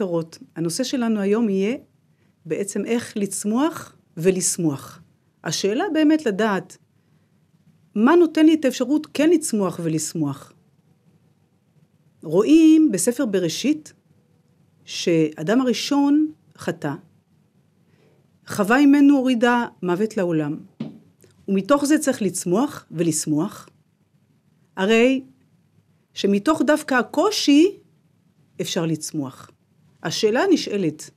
יקרות. הנושא שלנו היום יהיה בעצם איך לצמוח ולשמוח. השאלה באמת לדעת מה נותן לי את האפשרות כן לצמוח ולשמוח. רואים בספר בראשית שאדם הראשון חטא, חווה ממנו הורידה מוות לעולם, ומתוך זה צריך לצמוח ולשמוח. הרי שמתוך דווקא הקושי אפשר לצמוח. השאלה נשאלת,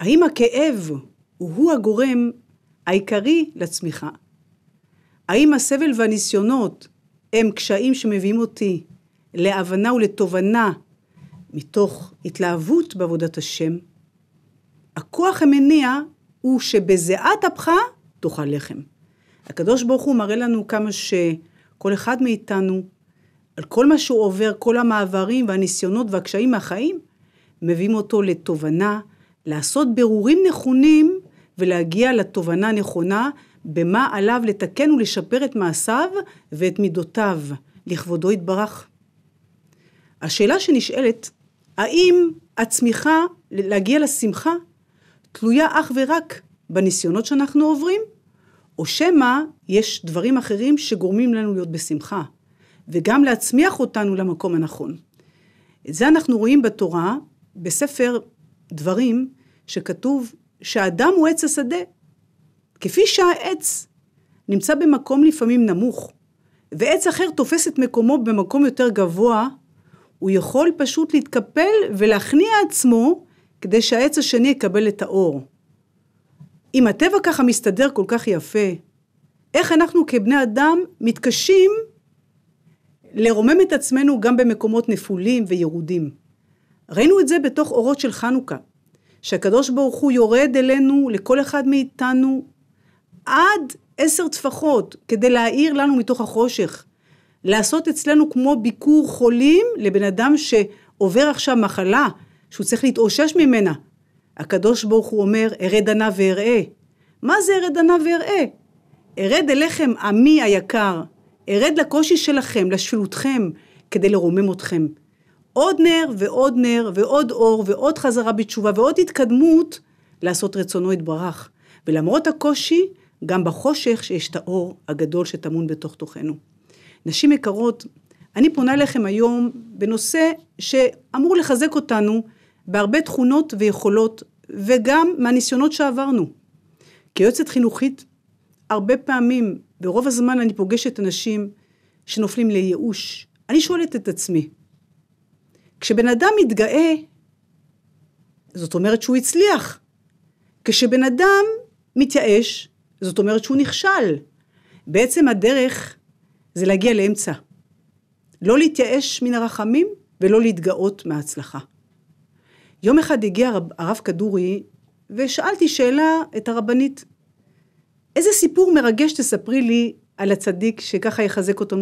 האם הכאב הוא הגורם העיקרי לצמיחה? האם הסבל והניסיונות הם קשיים שמביאים אותי להבנה ולתובנה מתוך התלהבות בעבודת השם? הכוח המניע הוא שבזיעת אפך תאכל לחם. הקדוש ברוך הוא מראה לנו כמה שכל אחד מאיתנו על כל מה שהוא עובר, כל המעברים והניסיונות והקשיים מהחיים, מביאים אותו לתובנה, לעשות בירורים נכונים ולהגיע לתובנה נכונה במה עליו לתקן ולשפר את מעשיו ואת מידותיו, לכבודו יתברך. השאלה שנשאלת, האם הצמיחה להגיע לשמחה תלויה אך ורק בניסיונות שאנחנו עוברים, או שמא יש דברים אחרים שגורמים לנו להיות בשמחה? וגם להצמיח אותנו למקום הנכון. את זה אנחנו רואים בתורה, בספר דברים, שכתוב שהאדם הוא עץ השדה. כפי שהעץ נמצא במקום לפעמים נמוך, ועץ אחר תופס את מקומו במקום יותר גבוה, הוא יכול פשוט להתקפל ולהכניע עצמו כדי שהעץ השני יקבל את האור. אם הטבע ככה מסתדר כל כך יפה, איך אנחנו כבני אדם מתקשים לרומם את עצמנו גם במקומות נפולים וירודים. ראינו את זה בתוך אורות של חנוכה, שהקדוש ברוך הוא יורד אלינו, לכל אחד מאיתנו, עד עשר טפחות, כדי להאיר לנו מתוך החושך. לעשות אצלנו כמו ביקור חולים לבן אדם שעובר עכשיו מחלה, שהוא צריך להתאושש ממנה. הקדוש ברוך הוא אומר, ארד ענה ואראה. מה זה ארד ענה ואראה? ארד אליכם עמי היקר, ארד לקושי שלכם, לשפילותכם, כדי לרומם אתכם. עוד נר ועוד נר ועוד אור ועוד חזרה בתשובה ועוד התקדמות לעשות רצונו יתברך. ולמרות הקושי, גם בחושך שיש את האור הגדול שטמון בתוך תוכנו. נשים יקרות, אני פונה אליכם היום בנושא שאמור לחזק אותנו בהרבה תכונות ויכולות וגם מהניסיונות שעברנו. כיועצת חינוכית, הרבה פעמים ברוב הזמן אני פוגשת אנשים שנופלים לייאוש. אני שואלת את עצמי, כשבן אדם מתגאה, זאת אומרת שהוא הצליח. כשבן אדם מתייאש, זאת אומרת שהוא נכשל. בעצם הדרך זה להגיע לאמצע. לא להתייאש מן הרחמים ולא להתגאות מההצלחה. יום אחד הגיע הרב, הרב כדורי ושאלתי שאלה את הרבנית איזה סיפור מרגש תספרי לי על הצדיק שככה יחזק אותו,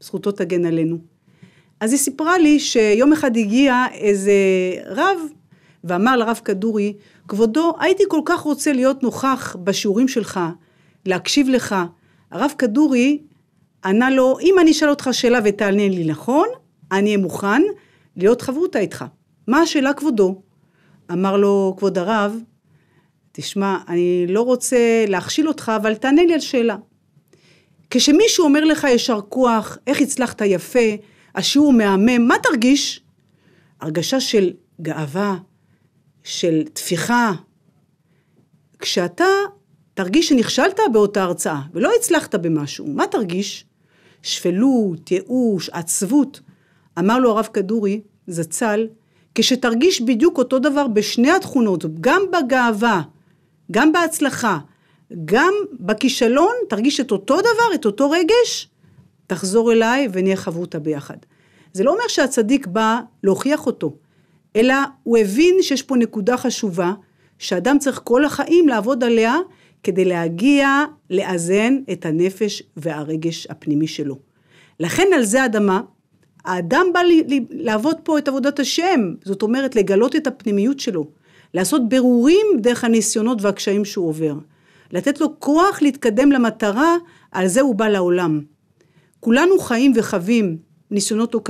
זכותו תגן עלינו. אז היא סיפרה לי שיום אחד הגיע איזה רב ואמר לרב כדורי, כבודו, הייתי כל כך רוצה להיות נוכח בשיעורים שלך, להקשיב לך. הרב כדורי ענה לו, אם אני אשאל אותך שאלה ותענה לי נכון, אני אהיה מוכן להיות חברותה איתך. מה השאלה כבודו? אמר לו כבוד הרב, תשמע, אני לא רוצה להכשיל אותך, אבל תענה לי על שאלה. כשמישהו אומר לך יישר כוח, איך הצלחת יפה, השיעור מהמם, מה תרגיש? הרגשה של גאווה, של תפיחה. כשאתה תרגיש שנכשלת באותה הרצאה ולא הצלחת במשהו, מה תרגיש? שפלות, ייאוש, עצבות. אמר לו הרב כדורי, זצ"ל, כשתרגיש בדיוק אותו דבר בשני התכונות, גם בגאווה גם בהצלחה, גם בכישלון, תרגיש את אותו דבר, את אותו רגש, תחזור אליי ונהיה חבותה ביחד. זה לא אומר שהצדיק בא להוכיח אותו, אלא הוא הבין שיש פה נקודה חשובה, שאדם צריך כל החיים לעבוד עליה, כדי להגיע לאזן את הנפש והרגש הפנימי שלו. לכן על זה אדמה, האדם בא לעבוד פה את עבודת השם, זאת אומרת לגלות את הפנימיות שלו. לעשות ברורים דרך הניסיונות והקשיים שהוא עובר. לתת לו כוח להתקדם למטרה, על זה הוא בא לעולם. כולנו חיים וחווים ניסיונות לא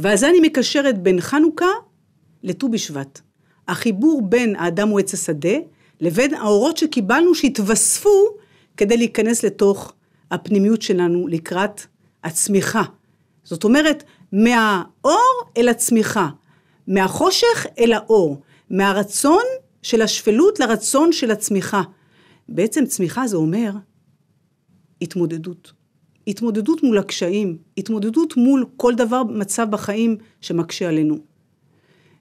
ועל זה אני מקשרת בין חנוכה לט"ו בשבט. החיבור בין האדם הוא עץ השדה, לבין האורות שקיבלנו שהתווספו כדי להיכנס לתוך הפנימיות שלנו לקראת הצמיחה. זאת אומרת, מהאור אל הצמיחה, מהחושך אל האור, מהרצון של השפלות לרצון של הצמיחה. בעצם צמיחה זה אומר התמודדות. התמודדות מול הקשיים, התמודדות מול כל דבר, מצב בחיים שמקשה עלינו.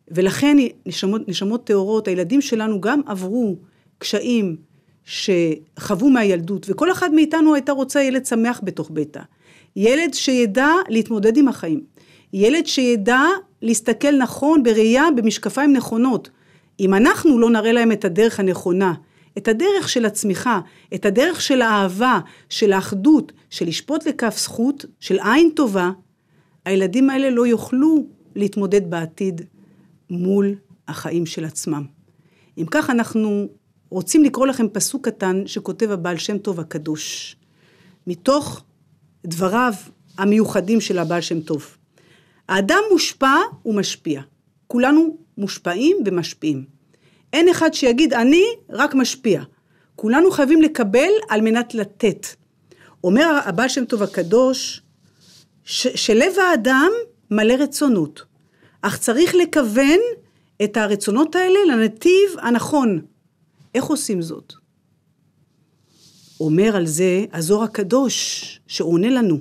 ולכן נשמות, נשמות טהורות, הילדים שלנו גם עברו קשיים שחוו מהילדות, וכל אחד מאיתנו הייתה רוצה ילד שמח בתוך ביתה. ילד שידע להתמודד עם החיים. ילד שידע להסתכל נכון בראייה במשקפיים נכונות. אם אנחנו לא נראה להם את הדרך הנכונה, את הדרך של הצמיחה, את הדרך של האהבה, של האחדות, של לשפוט לכף זכות, של עין טובה, הילדים האלה לא יוכלו להתמודד בעתיד מול החיים של עצמם. אם כך, אנחנו רוצים לקרוא לכם פסוק קטן שכותב הבעל שם טוב הקדוש, מתוך דבריו המיוחדים של הבעל שם טוב. האדם מושפע ומשפיע. כולנו מושפעים ומשפיעים. אין אחד שיגיד אני רק משפיע. כולנו חייבים לקבל על מנת לתת. אומר הבעל שם טוב הקדוש, ש- שלב האדם מלא רצונות, אך צריך לכוון את הרצונות האלה לנתיב הנכון. איך עושים זאת? אומר על זה הזוהר הקדוש שעונה לנו,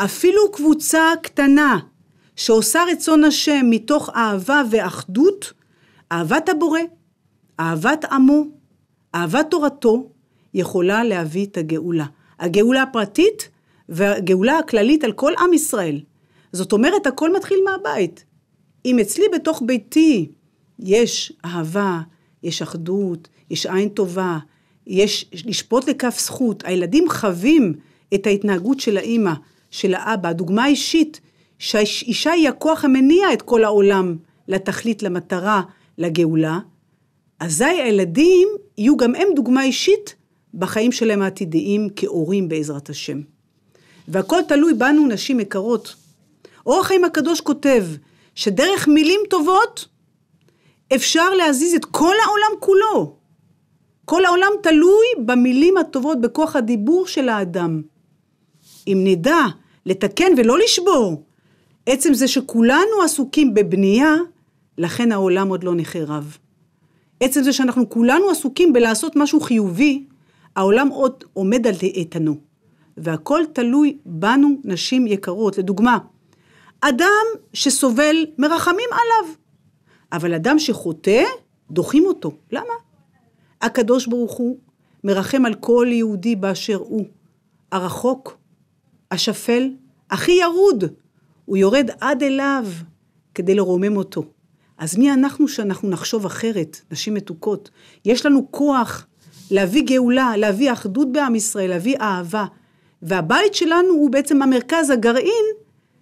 אפילו קבוצה קטנה שעושה רצון השם מתוך אהבה ואחדות, אהבת הבורא, אהבת עמו, אהבת תורתו, יכולה להביא את הגאולה. הגאולה הפרטית והגאולה הכללית על כל עם ישראל. זאת אומרת, הכל מתחיל מהבית. אם אצלי בתוך ביתי יש אהבה, יש אחדות, יש עין טובה, יש לשפוט לכף זכות, הילדים חווים את ההתנהגות של האימא, של האבא, הדוגמה האישית שהאישה היא הכוח המניע את כל העולם לתכלית, למטרה, לגאולה, אזי הילדים יהיו גם הם דוגמה אישית בחיים שלהם העתידיים כהורים בעזרת השם. והכל תלוי בנו, נשים יקרות. אור החיים הקדוש כותב שדרך מילים טובות אפשר להזיז את כל העולם כולו. כל העולם תלוי במילים הטובות, בכוח הדיבור של האדם. אם נדע לתקן ולא לשבור, עצם זה שכולנו עסוקים בבנייה, לכן העולם עוד לא נחרב. עצם זה שאנחנו כולנו עסוקים בלעשות משהו חיובי, העולם עוד עומד על איתנו. והכל תלוי בנו, נשים יקרות. לדוגמה, אדם שסובל, מרחמים עליו. אבל אדם שחוטא, דוחים אותו. למה? הקדוש ברוך הוא מרחם על כל יהודי באשר הוא. הרחוק, השפל, הכי ירוד, הוא יורד עד אליו כדי לרומם אותו. אז מי אנחנו שאנחנו נחשוב אחרת, נשים מתוקות? יש לנו כוח להביא גאולה, להביא אחדות בעם ישראל, להביא אהבה. והבית שלנו הוא בעצם המרכז, הגרעין,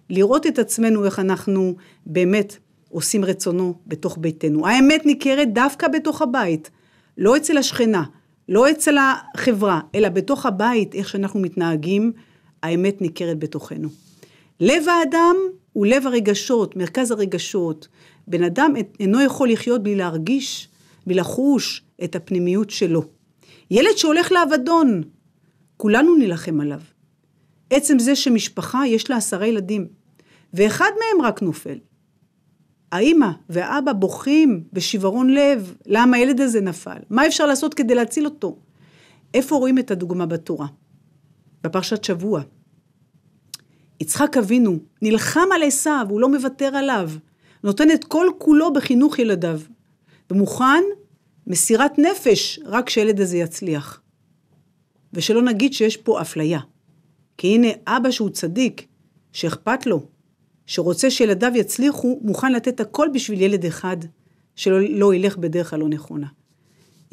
לראות את עצמנו איך אנחנו באמת עושים רצונו בתוך ביתנו. האמת ניכרת דווקא בתוך הבית, לא אצל השכנה, לא אצל החברה, אלא בתוך הבית, איך שאנחנו מתנהגים, האמת ניכרת בתוכנו. לב האדם הוא לב הרגשות, מרכז הרגשות. בן אדם אינו יכול לחיות בלי להרגיש, בלי לחוש את הפנימיות שלו. ילד שהולך לאבדון, כולנו נילחם עליו. עצם זה שמשפחה יש לה עשרה ילדים, ואחד מהם רק נופל. האימא והאבא בוכים בשברון לב, למה הילד הזה נפל? מה אפשר לעשות כדי להציל אותו? איפה רואים את הדוגמה בתורה? בפרשת שבוע, יצחק אבינו נלחם על עשיו, הוא לא מוותר עליו, נותן את כל כולו בחינוך ילדיו, ומוכן מסירת נפש רק שהילד הזה יצליח. ושלא נגיד שיש פה אפליה. כי הנה אבא שהוא צדיק, שאכפת לו, שרוצה שילדיו יצליחו, מוכן לתת הכל בשביל ילד אחד, שלא לא ילך בדרך הלא נכונה.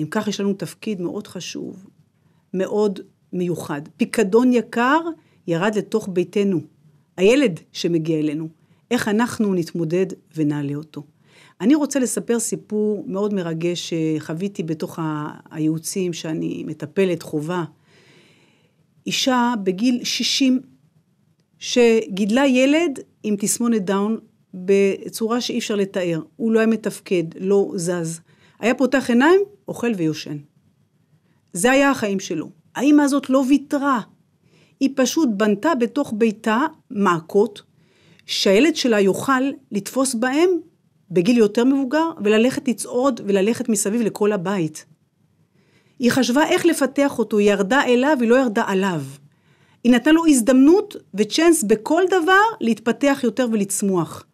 אם כך, יש לנו תפקיד מאוד חשוב, מאוד מיוחד. פיקדון יקר ירד לתוך ביתנו, הילד שמגיע אלינו, איך אנחנו נתמודד ונעלה אותו. אני רוצה לספר סיפור מאוד מרגש שחוויתי אה, בתוך הייעוצים שאני מטפלת, חובה. אישה בגיל 60 שגידלה ילד עם תסמונת דאון בצורה שאי אפשר לתאר. הוא לא היה מתפקד, לא זז. היה פותח עיניים, אוכל ויושן. זה היה החיים שלו. האימא הזאת לא ויתרה, היא פשוט בנתה בתוך ביתה מעקות שהילד שלה יוכל לתפוס בהם בגיל יותר מבוגר וללכת לצעוד וללכת מסביב לכל הבית. היא חשבה איך לפתח אותו, היא ירדה אליו, היא לא ירדה עליו. היא נתנה לו הזדמנות וצ'אנס בכל דבר להתפתח יותר ולצמוח.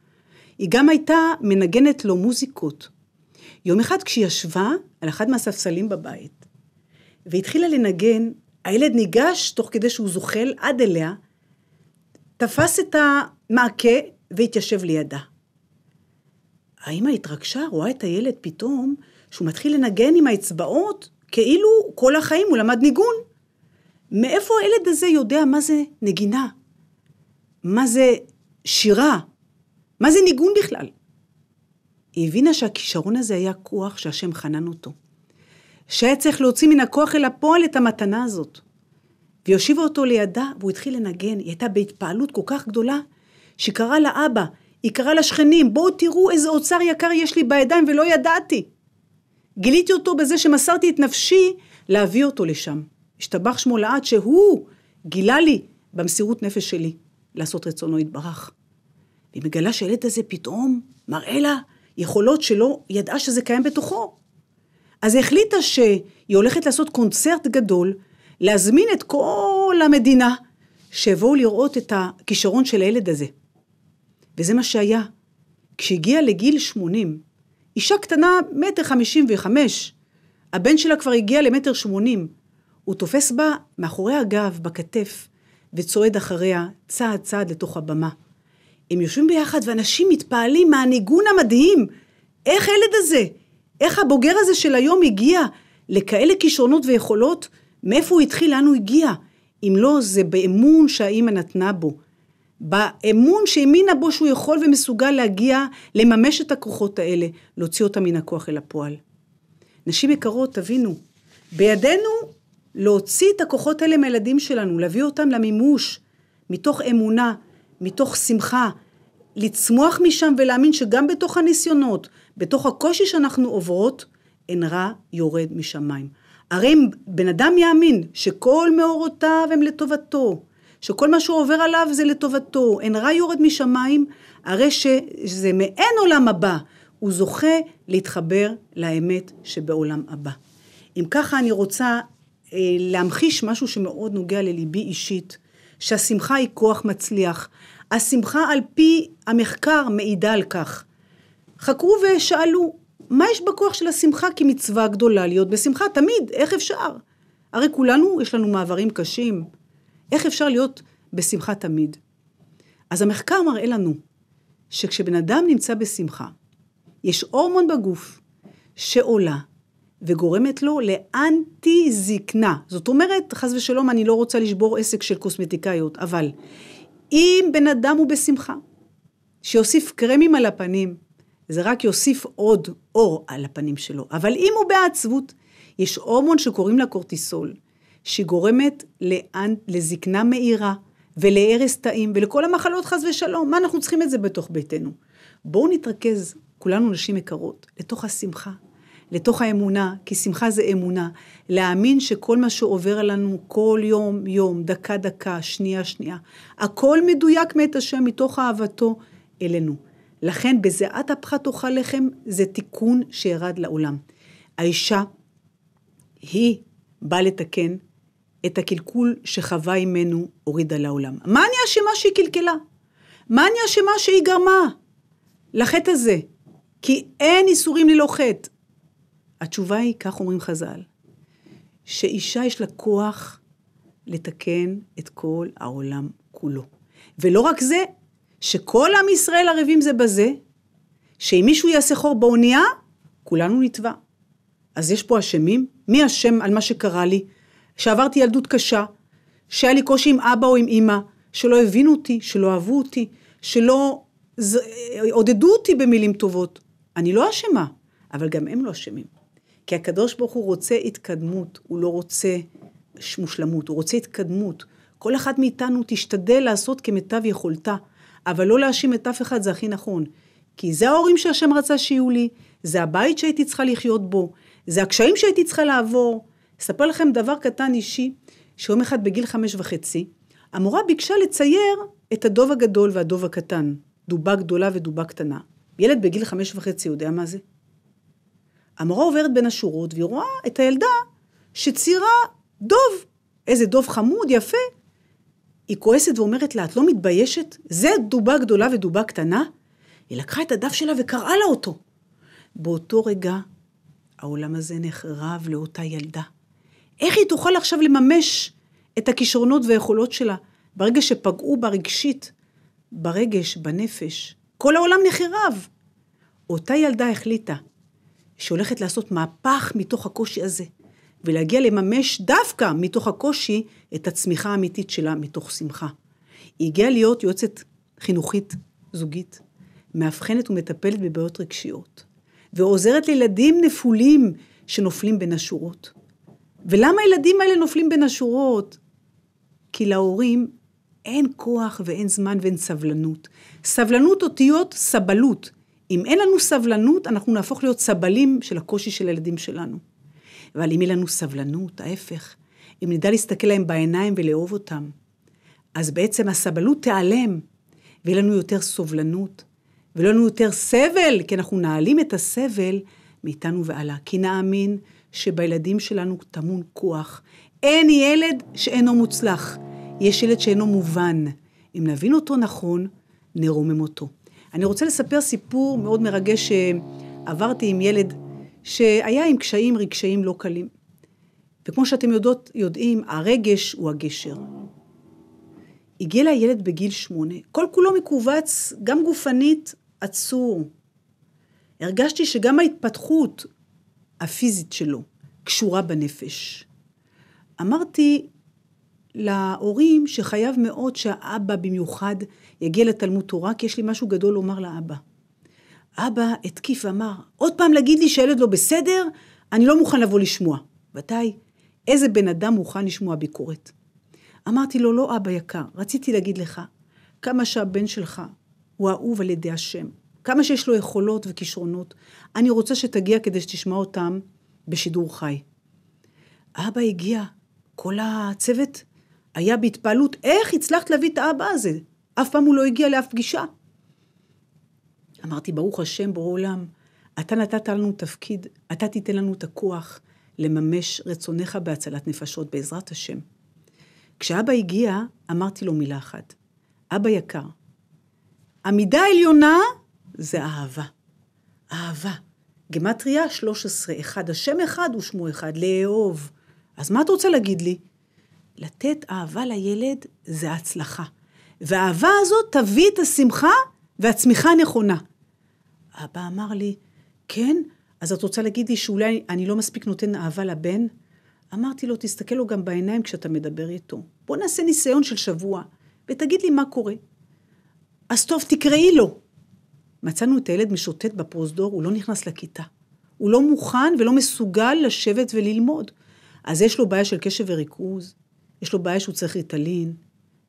היא גם הייתה מנגנת לו מוזיקות. יום אחד כשהיא ישבה על אחד מהספסלים בבית והתחילה לנגן הילד ניגש, תוך כדי שהוא זוחל עד אליה, תפס את המעקה והתיישב לידה. האמא התרגשה, רואה את הילד פתאום, שהוא מתחיל לנגן עם האצבעות, כאילו כל החיים הוא למד ניגון. מאיפה הילד הזה יודע מה זה נגינה? מה זה שירה? מה זה ניגון בכלל? היא הבינה שהכישרון הזה היה כוח שהשם חנן אותו. שהיה צריך להוציא מן הכוח אל הפועל את המתנה הזאת. והושיבה אותו לידה, והוא התחיל לנגן. היא הייתה בהתפעלות כל כך גדולה, שהיא קראה לאבא, היא קראה לשכנים, בואו תראו איזה אוצר יקר יש לי בידיים ולא ידעתי. גיליתי אותו בזה שמסרתי את נפשי להביא אותו לשם. השתבח שמו לעד שהוא גילה לי במסירות נפש שלי לעשות רצונו יתברך. והיא מגלה שהילד הזה פתאום מראה לה יכולות שלא ידעה שזה קיים בתוכו. אז היא החליטה שהיא הולכת לעשות קונצרט גדול, להזמין את כל המדינה, שיבואו לראות את הכישרון של הילד הזה. וזה מה שהיה. כשהגיע לגיל 80, אישה קטנה, מטר חמישים וחמש, הבן שלה כבר הגיע למטר שמונים. הוא תופס בה מאחורי הגב, בכתף, וצועד אחריה צעד צעד לתוך הבמה. הם יושבים ביחד ואנשים מתפעלים מהניגון המדהים. איך הילד הזה? איך הבוגר הזה של היום הגיע לכאלה כישרונות ויכולות? מאיפה הוא התחיל? לאן הוא הגיע? אם לא, זה באמון שהאימא נתנה בו. באמון שהאמינה בו שהוא יכול ומסוגל להגיע, לממש את הכוחות האלה, להוציא אותם מן הכוח אל הפועל. נשים יקרות, תבינו, בידינו להוציא את הכוחות האלה מהילדים שלנו, להביא אותם למימוש, מתוך אמונה, מתוך שמחה, לצמוח משם ולהאמין שגם בתוך הניסיונות, בתוך הקושי שאנחנו עוברות, אין רע יורד משמיים. הרי אם בן אדם יאמין שכל מאורותיו הם לטובתו, שכל מה שהוא עובר עליו זה לטובתו, אין רע יורד משמיים, הרי שזה מעין עולם הבא, הוא זוכה להתחבר לאמת שבעולם הבא. אם ככה אני רוצה אה, להמחיש משהו שמאוד נוגע לליבי אישית, שהשמחה היא כוח מצליח. השמחה על פי המחקר מעידה על כך. חקרו ושאלו, מה יש בכוח של השמחה כמצווה גדולה להיות בשמחה? תמיד, איך אפשר? הרי כולנו, יש לנו מעברים קשים. איך אפשר להיות בשמחה תמיד? אז המחקר מראה לנו שכשבן אדם נמצא בשמחה, יש הורמון בגוף שעולה וגורמת לו לאנטי זקנה. זאת אומרת, חס ושלום, אני לא רוצה לשבור עסק של קוסמטיקאיות, אבל אם בן אדם הוא בשמחה, שיוסיף קרמים על הפנים, זה רק יוסיף עוד אור על הפנים שלו. אבל אם הוא בעצבות, יש הורמון שקוראים לה קורטיסול, שגורמת לאנ... לזקנה מהירה ולהרס תאים ולכל המחלות חס ושלום. מה אנחנו צריכים את זה בתוך ביתנו? בואו נתרכז, כולנו נשים יקרות, לתוך השמחה, לתוך האמונה, כי שמחה זה אמונה. להאמין שכל מה שעובר עלינו כל יום, יום, דקה, דקה, שנייה, שנייה, הכל מדויק מאת השם מתוך אהבתו אלינו. לכן בזיעת אפך תאכל לחם זה תיקון שירד לעולם. האישה, היא באה לתקן את הקלקול שחווה ממנו הורידה לעולם. מה אני אשמה שהיא קלקלה? מה אני אשמה שהיא גרמה לחטא הזה? כי אין איסורים ללא חטא. התשובה היא, כך אומרים חז"ל, שאישה יש לה כוח לתקן את כל העולם כולו. ולא רק זה, שכל עם ישראל ערבים זה בזה, שאם מישהו יעשה חור באונייה, כולנו נתבע. אז יש פה אשמים? מי אשם על מה שקרה לי? שעברתי ילדות קשה, שהיה לי קושי עם אבא או עם אימא, שלא הבינו אותי, שלא אהבו אותי, שלא ז... עודדו אותי במילים טובות. אני לא אשמה, אבל גם הם לא אשמים. כי הקדוש ברוך הוא רוצה התקדמות, הוא לא רוצה מושלמות, הוא רוצה התקדמות. כל אחת מאיתנו תשתדל לעשות כמיטב יכולתה. אבל לא להאשים את אף אחד זה הכי נכון. כי זה ההורים שהשם רצה שיהיו לי, זה הבית שהייתי צריכה לחיות בו, זה הקשיים שהייתי צריכה לעבור. אספר לכם דבר קטן אישי, שיום אחד בגיל חמש וחצי, המורה ביקשה לצייר את הדוב הגדול והדוב הקטן, דובה גדולה ודובה קטנה. ילד בגיל חמש וחצי יודע מה זה? המורה עוברת בין השורות והיא רואה את הילדה שציירה דוב. איזה דוב חמוד, יפה, היא כועסת ואומרת לה, את לא מתביישת? זה דובה גדולה ודובה קטנה? היא לקחה את הדף שלה וקראה לה אותו. באותו רגע, העולם הזה נחרב לאותה ילדה. איך היא תוכל עכשיו לממש את הכישרונות והיכולות שלה? ברגע שפגעו בה רגשית, ברגש, בנפש, כל העולם נחרב. אותה ילדה החליטה שהולכת לעשות מהפך מתוך הקושי הזה. ולהגיע לממש דווקא מתוך הקושי את הצמיחה האמיתית שלה מתוך שמחה. היא הגיעה להיות יועצת חינוכית, זוגית, מאבחנת ומטפלת בבעיות רגשיות, ועוזרת לילדים נפולים שנופלים בין השורות. ולמה הילדים האלה נופלים בין השורות? כי להורים אין כוח ואין זמן ואין סבלנות. סבלנות אותיות סבלות. אם אין לנו סבלנות, אנחנו נהפוך להיות סבלים של הקושי של הילדים שלנו. אבל אם יהיה לנו סבלנות, ההפך, אם נדע להסתכל להם בעיניים ולאהוב אותם, אז בעצם הסבלות תיעלם, ויהיה לנו יותר סובלנות, ולא לנו יותר סבל, כי אנחנו נעלים את הסבל מאיתנו והלאה. כי נאמין שבילדים שלנו טמון כוח. אין ילד שאינו מוצלח, יש ילד שאינו מובן. אם נבין אותו נכון, נרומם אותו. אני רוצה לספר סיפור מאוד מרגש שעברתי אה, עם ילד שהיה עם קשיים רגשיים לא קלים. וכמו שאתם יודעות, יודעים, הרגש הוא הגשר. הגיע לה ילד בגיל שמונה, כל כולו מכווץ, גם גופנית, עצור. הרגשתי שגם ההתפתחות הפיזית שלו קשורה בנפש. אמרתי להורים שחייב מאוד שהאבא במיוחד יגיע לתלמוד תורה, כי יש לי משהו גדול לומר לאבא. אבא התקיף ואמר, עוד פעם להגיד לי שהילד לא בסדר? אני לא מוכן לבוא לשמוע. מתי? איזה בן אדם מוכן לשמוע ביקורת? אמרתי לו, לא אבא יקר, רציתי להגיד לך, כמה שהבן שלך הוא אהוב על ידי השם, כמה שיש לו יכולות וכישרונות, אני רוצה שתגיע כדי שתשמע אותם בשידור חי. אבא הגיע, כל הצוות היה בהתפעלות, איך הצלחת להביא את האבא הזה? אף פעם הוא לא הגיע לאף פגישה. אמרתי, ברוך השם, ברור עולם, אתה נתת לנו תפקיד, אתה תיתן לנו את הכוח לממש רצונך בהצלת נפשות, בעזרת השם. כשאבא הגיע, אמרתי לו מילה אחת, אבא יקר, המידה העליונה זה אהבה. אהבה. גמטריה 13, אחד השם אחד ושמו אחד, לאהוב. אז מה את רוצה להגיד לי? לתת אהבה לילד זה הצלחה. והאהבה הזאת תביא את השמחה והצמיחה הנכונה. אבא אמר לי, כן? אז את רוצה להגיד לי שאולי אני לא מספיק נותן אהבה לבן? אמרתי לו, תסתכל לו גם בעיניים כשאתה מדבר איתו. בוא נעשה ניסיון של שבוע, ותגיד לי מה קורה. אז טוב, תקראי לו. מצאנו את הילד משוטט בפרוזדור, הוא לא נכנס לכיתה. הוא לא מוכן ולא מסוגל לשבת וללמוד. אז יש לו בעיה של קשב וריכוז, יש לו בעיה שהוא צריך ריטלין,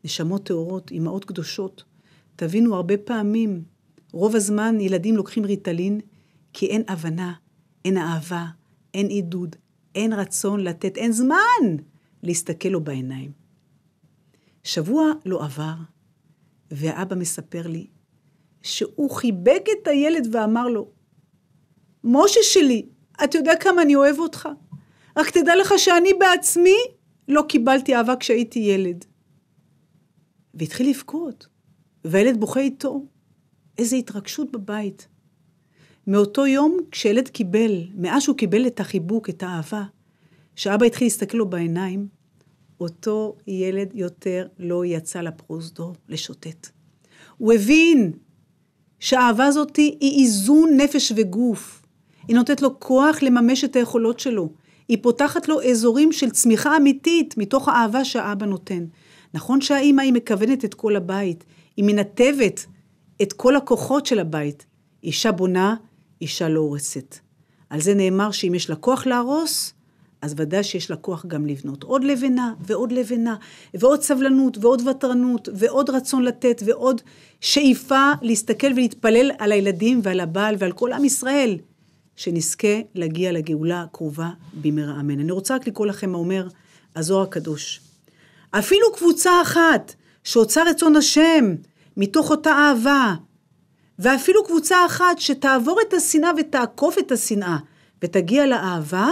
נשמות טהורות, אימהות קדושות. תבינו, הרבה פעמים רוב הזמן ילדים לוקחים ריטלין כי אין הבנה, אין אהבה, אין עידוד, אין רצון לתת, אין זמן להסתכל לו בעיניים. שבוע לא עבר, והאבא מספר לי שהוא חיבק את הילד ואמר לו, משה שלי, אתה יודע כמה אני אוהב אותך, רק תדע לך שאני בעצמי לא קיבלתי אהבה כשהייתי ילד. והתחיל לבכות, והילד בוכה איתו, איזו התרגשות בבית. מאותו יום כשילד קיבל, מאז שהוא קיבל את החיבוק, את האהבה, כשאבא התחיל להסתכל לו בעיניים, אותו ילד יותר לא יצא לפרוזדור לשוטט. הוא הבין שהאהבה הזאת היא איזון נפש וגוף. היא נותנת לו כוח לממש את היכולות שלו. היא פותחת לו אזורים של צמיחה אמיתית מתוך האהבה שהאבא נותן. נכון שהאימא היא מכוונת את כל הבית, היא מנתבת, את כל הכוחות של הבית. אישה בונה, אישה לא הורסת. על זה נאמר שאם יש לה כוח להרוס, אז ודאי שיש לה כוח גם לבנות. עוד לבנה ועוד לבנה, ועוד סבלנות ועוד ותרנות, ועוד רצון לתת, ועוד שאיפה להסתכל ולהתפלל על הילדים ועל הבעל ועל כל עם ישראל, שנזכה להגיע לגאולה הקרובה במהרה אמן. אני רוצה רק לקרוא לכם מה אומר הזוהר הקדוש. אפילו קבוצה אחת שהוצא רצון השם, מתוך אותה אהבה, ואפילו קבוצה אחת שתעבור את השנאה ותעקוף את השנאה ותגיע לאהבה,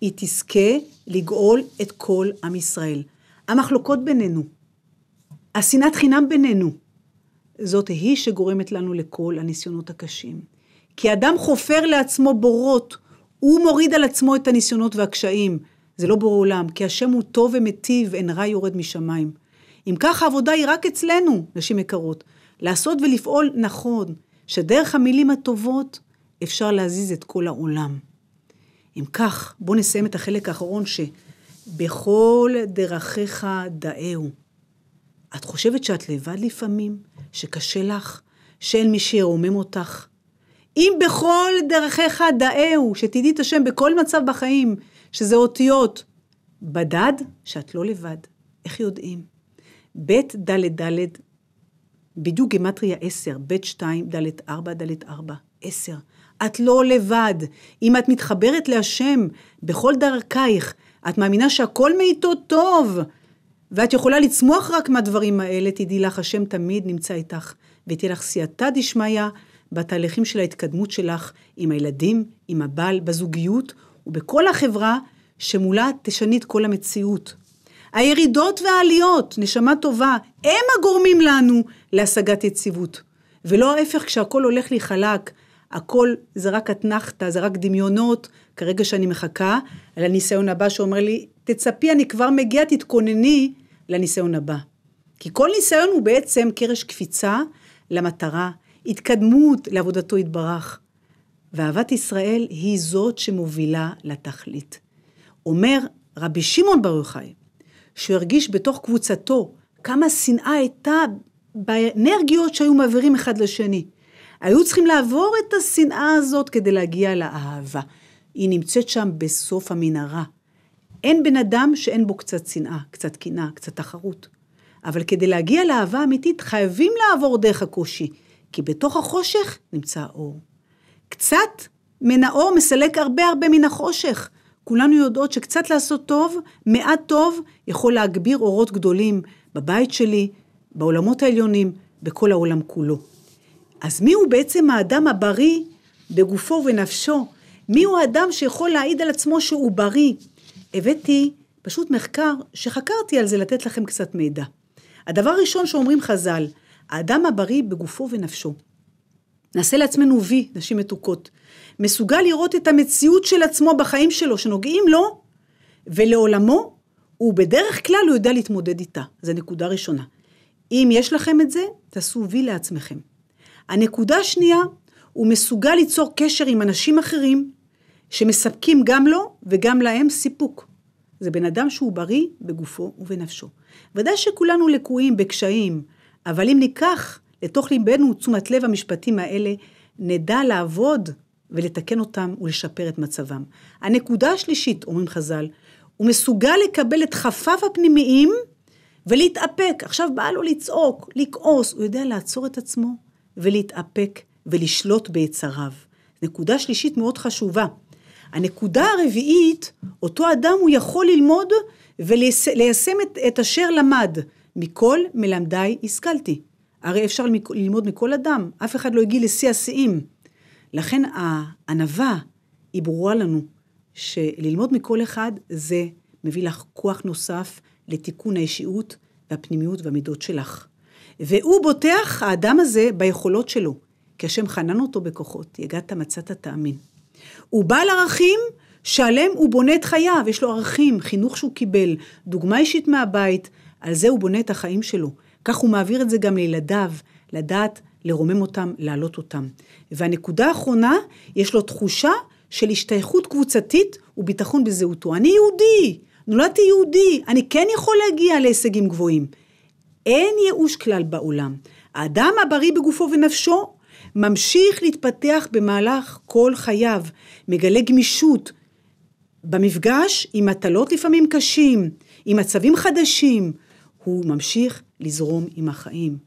היא תזכה לגאול את כל עם ישראל. המחלוקות בינינו, השנאת חינם בינינו, זאת היא שגורמת לנו לכל הניסיונות הקשים. כי אדם חופר לעצמו בורות, הוא מוריד על עצמו את הניסיונות והקשיים. זה לא בורא עולם, כי השם הוא טוב ומטיב, אין רע יורד משמיים. אם כך העבודה היא רק אצלנו, נשים יקרות. לעשות ולפעול נכון, שדרך המילים הטובות אפשר להזיז את כל העולם. אם כך, בואו נסיים את החלק האחרון שבכל דרכיך דאהו. את חושבת שאת לבד לפעמים? שקשה לך? שאין מי שירומם אותך? אם בכל דרכיך דאהו, שתדעי את השם בכל מצב בחיים, שזה אותיות, בדד שאת לא לבד. איך יודעים? בית דלת דלת, בדיוק גימטריה 10, בית 2 דלת 4 דלת 4, 10. את לא לבד. אם את מתחברת להשם בכל דרכייך, את מאמינה שהכל מאיתו טוב, ואת יכולה לצמוח רק מהדברים האלה, תדעי לך, השם תמיד נמצא איתך, ותהיה לך סייעתא דשמיא בתהליכים של ההתקדמות שלך עם הילדים, עם הבעל, בזוגיות ובכל החברה שמולה תשני את כל המציאות. הירידות והעליות, נשמה טובה, הם הגורמים לנו להשגת יציבות. ולא ההפך, כשהכול הולך לי חלק, הכל זה רק אתנחתא, זה רק דמיונות, כרגע שאני מחכה, על הניסיון הבא שאומר לי, תצפי, אני כבר מגיע, תתכונני לניסיון הבא. כי כל ניסיון הוא בעצם קרש קפיצה למטרה, התקדמות לעבודתו יתברך. ואהבת ישראל היא זאת שמובילה לתכלית. אומר רבי שמעון בר יוחאי, שהוא הרגיש בתוך קבוצתו כמה שנאה הייתה באנרגיות שהיו מעבירים אחד לשני. היו צריכים לעבור את השנאה הזאת כדי להגיע לאהבה. היא נמצאת שם בסוף המנהרה. אין בן אדם שאין בו קצת שנאה, קצת קנאה, קצת תחרות. אבל כדי להגיע לאהבה אמיתית חייבים לעבור דרך הקושי, כי בתוך החושך נמצא האור. קצת מן האור מסלק הרבה הרבה מן החושך. כולנו יודעות שקצת לעשות טוב, מעט טוב, יכול להגביר אורות גדולים בבית שלי, בעולמות העליונים, בכל העולם כולו. אז מי הוא בעצם האדם הבריא בגופו ובנפשו? מי הוא האדם שיכול להעיד על עצמו שהוא בריא? הבאתי פשוט מחקר שחקרתי על זה לתת לכם קצת מידע. הדבר הראשון שאומרים חז"ל, האדם הבריא בגופו ונפשו. נעשה לעצמנו וי, נשים מתוקות. מסוגל לראות את המציאות של עצמו בחיים שלו, שנוגעים לו ולעולמו, בדרך כלל הוא יודע להתמודד איתה. זו נקודה ראשונה. אם יש לכם את זה, תעשו וי לעצמכם. הנקודה השנייה, הוא מסוגל ליצור קשר עם אנשים אחרים, שמספקים גם לו וגם להם סיפוק. זה בן אדם שהוא בריא בגופו ובנפשו. ודאי שכולנו לקויים בקשיים, אבל אם ניקח לתוך ליבנו תשומת לב המשפטים האלה, נדע לעבוד ולתקן אותם ולשפר את מצבם. הנקודה השלישית, אומרים חז"ל, הוא מסוגל לקבל את חפיו הפנימיים ולהתאפק. עכשיו בא לו לצעוק, לכעוס, הוא יודע לעצור את עצמו ולהתאפק ולשלוט ביצריו. נקודה שלישית מאוד חשובה. הנקודה הרביעית, אותו אדם הוא יכול ללמוד וליישם את, את אשר למד. מכל מלמדיי השכלתי. הרי אפשר ללמוד מכל אדם, אף אחד לא הגיע לשיא השיאים. לכן הענווה היא ברורה לנו, שללמוד מכל אחד זה מביא לך כוח נוסף לתיקון האישיות והפנימיות והמידות שלך. והוא בוטח, האדם הזה, ביכולות שלו, כי השם חנן אותו בכוחות, יגעת מצאת תאמין. הוא בעל ערכים שעליהם הוא בונה את חייו, יש לו ערכים, חינוך שהוא קיבל, דוגמה אישית מהבית, על זה הוא בונה את החיים שלו. כך הוא מעביר את זה גם לילדיו, לדעת לרומם אותם, להעלות אותם. והנקודה האחרונה, יש לו תחושה של השתייכות קבוצתית וביטחון בזהותו. אני יהודי, נולדתי יהודי, אני כן יכול להגיע להישגים גבוהים. אין ייאוש כלל בעולם. האדם הבריא בגופו ונפשו ממשיך להתפתח במהלך כל חייו, מגלה גמישות במפגש עם מטלות לפעמים קשים, עם מצבים חדשים, הוא ממשיך לזרום עם החיים.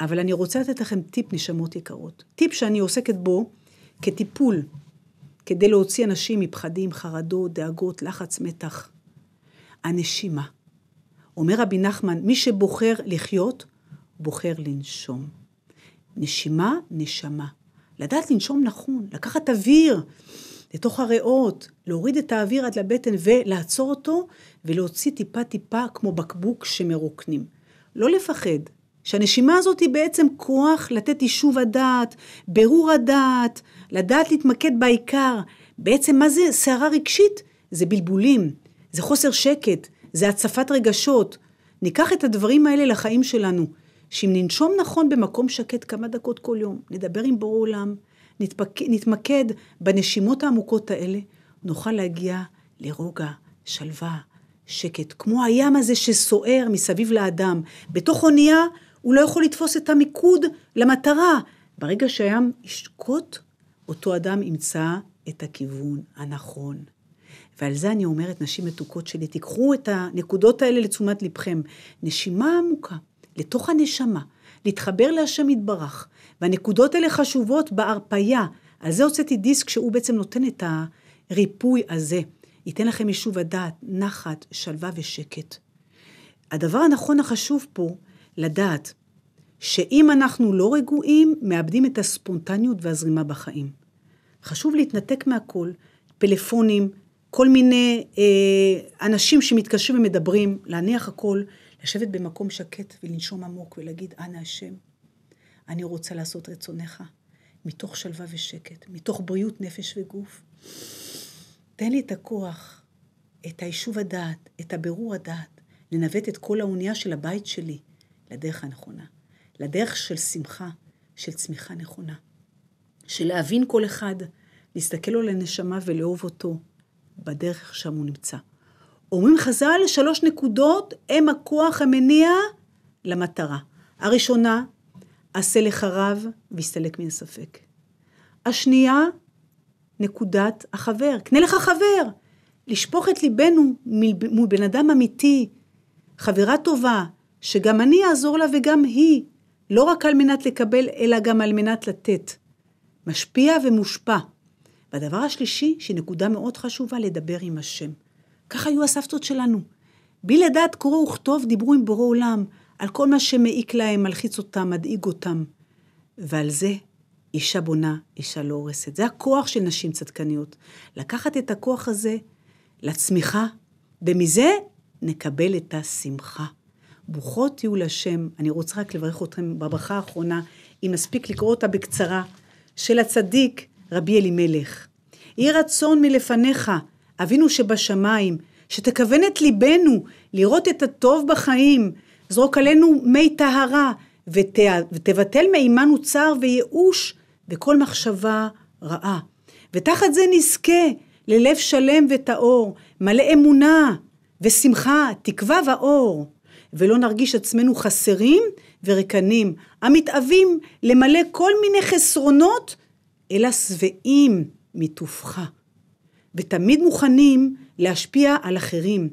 אבל אני רוצה לתת לכם טיפ, נשמות יקרות. טיפ שאני עוסקת בו כטיפול, כדי להוציא אנשים מפחדים, חרדות, דאגות, לחץ, מתח. הנשימה. אומר רבי נחמן, מי שבוחר לחיות, בוחר לנשום. נשימה, נשמה. לדעת לנשום נכון, לקחת אוויר לתוך הריאות, להוריד את האוויר עד לבטן ולעצור אותו, ולהוציא טיפה-טיפה כמו בקבוק שמרוקנים. לא לפחד, שהנשימה הזאת היא בעצם כוח לתת יישוב הדעת, ברור הדעת, לדעת להתמקד בעיקר. בעצם מה זה סערה רגשית? זה בלבולים, זה חוסר שקט, זה הצפת רגשות. ניקח את הדברים האלה לחיים שלנו, שאם ננשום נכון במקום שקט כמה דקות כל יום, נדבר עם בורא עולם, נתפק... נתמקד בנשימות העמוקות האלה, נוכל להגיע לרוגע, שלווה, שקט, כמו הים הזה שסוער מסביב לאדם. בתוך אונייה הוא לא יכול לתפוס את המיקוד למטרה. ברגע שהים ישקוט, אותו אדם ימצא את הכיוון הנכון. ועל זה אני אומרת, נשים מתוקות שלי, תיקחו את הנקודות האלה לתשומת לבכם. נשימה עמוקה, לתוך הנשמה, להתחבר להשם יתברך. והנקודות האלה חשובות בהרפייה. על זה הוצאתי דיסק שהוא בעצם נותן את הריפוי הזה. ייתן לכם יישוב הדעת, נחת, שלווה ושקט. הדבר הנכון החשוב פה, לדעת שאם אנחנו לא רגועים, מאבדים את הספונטניות והזרימה בחיים. חשוב להתנתק מהכל, פלאפונים, כל מיני אה, אנשים שמתקשרים ומדברים, להניח הכל, לשבת במקום שקט ולנשום עמוק ולהגיד, אנא השם, אני רוצה לעשות רצונך, מתוך שלווה ושקט, מתוך בריאות נפש וגוף. תן לי את הכוח, את היישוב הדעת, את הבירור הדעת, לנווט את כל האונייה של הבית שלי לדרך הנכונה, לדרך של שמחה, של צמיחה נכונה, של להבין כל אחד, להסתכל לו לנשמה ולאהוב אותו בדרך שם הוא נמצא. אומרים חז"ל, שלוש נקודות הם הכוח המניע למטרה. הראשונה, עשה לך רב והסתלק מן הספק. השנייה, נקודת החבר. קנה לך חבר. לשפוך את ליבנו מול בן אדם אמיתי, חברה טובה, שגם אני אעזור לה וגם היא, לא רק על מנת לקבל, אלא גם על מנת לתת. משפיע ומושפע. והדבר השלישי, נקודה מאוד חשובה, לדבר עם השם. כך היו הסבתות שלנו. בלי לדעת קרוא וכתוב, דיברו עם בורא עולם, על כל מה שמעיק להם, מלחיץ אותם, מדאיג אותם. ועל זה אישה בונה, אישה לא הורסת. זה הכוח של נשים צדקניות. לקחת את הכוח הזה לצמיחה, ומזה נקבל את השמחה. ברוכות תהיו להשם. אני רוצה רק לברך אתכם בברכה האחרונה, אם נספיק לקרוא אותה בקצרה, של הצדיק רבי אלימלך. יהי רצון מלפניך, אבינו שבשמיים, שתכוון את ליבנו לראות את הטוב בחיים, זרוק עלינו מי טהרה, ות... ותבטל מעימנו צער וייאוש וכל מחשבה רעה. ותחת זה נזכה ללב שלם וטהור, מלא אמונה ושמחה, תקווה ואור. ולא נרגיש עצמנו חסרים וריקנים, המתאווים למלא כל מיני חסרונות, אלא שבעים מטובך. ותמיד מוכנים להשפיע על אחרים.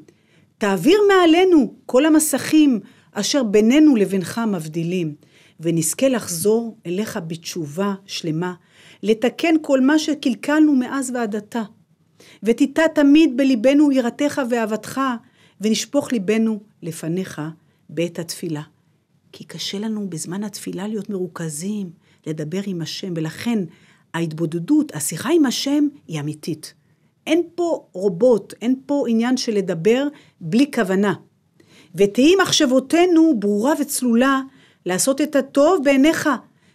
תעביר מעלינו כל המסכים אשר בינינו לבינך מבדילים. ונזכה לחזור אליך בתשובה שלמה, לתקן כל מה שקלקלנו מאז ועד עתה. ותיטע תמיד בלבנו יראתך ואהבתך, ונשפוך ליבנו לפניך בעת התפילה. כי קשה לנו בזמן התפילה להיות מרוכזים, לדבר עם השם, ולכן ההתבודדות, השיחה עם השם, היא אמיתית. אין פה רובוט, אין פה עניין של לדבר בלי כוונה. ותהי מחשבותינו ברורה וצלולה לעשות את הטוב בעיניך,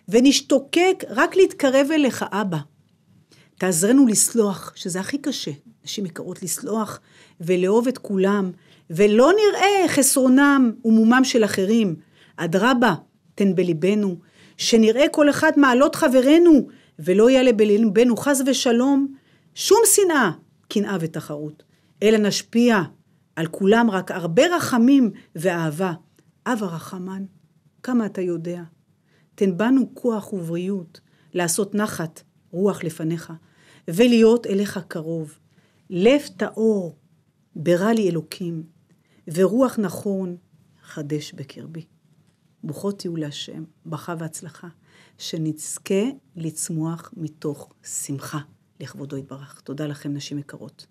ונשתוקק רק להתקרב אליך, אבא. תעזרנו לסלוח, שזה הכי קשה. נשים יקרות לסלוח ולאהוב את כולם, ולא נראה חסרונם ומומם של אחרים. אדרבה, תן בליבנו, שנראה כל אחד מעלות חברינו, ולא יעלה בליבנו חס ושלום שום שנאה, קנאה ותחרות, אלא נשפיע על כולם רק הרבה רחמים ואהבה. אב הרחמן. כמה אתה יודע. תן בנו כוח ובריאות, לעשות נחת רוח לפניך, ולהיות אליך קרוב. לב טהור ברא לי אלוקים, ורוח נכון חדש בקרבי. ברוכות תהיו להשם, ברכה והצלחה, שנזכה לצמוח מתוך שמחה. לכבודו יתברך. תודה לכם, נשים יקרות.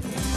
thank you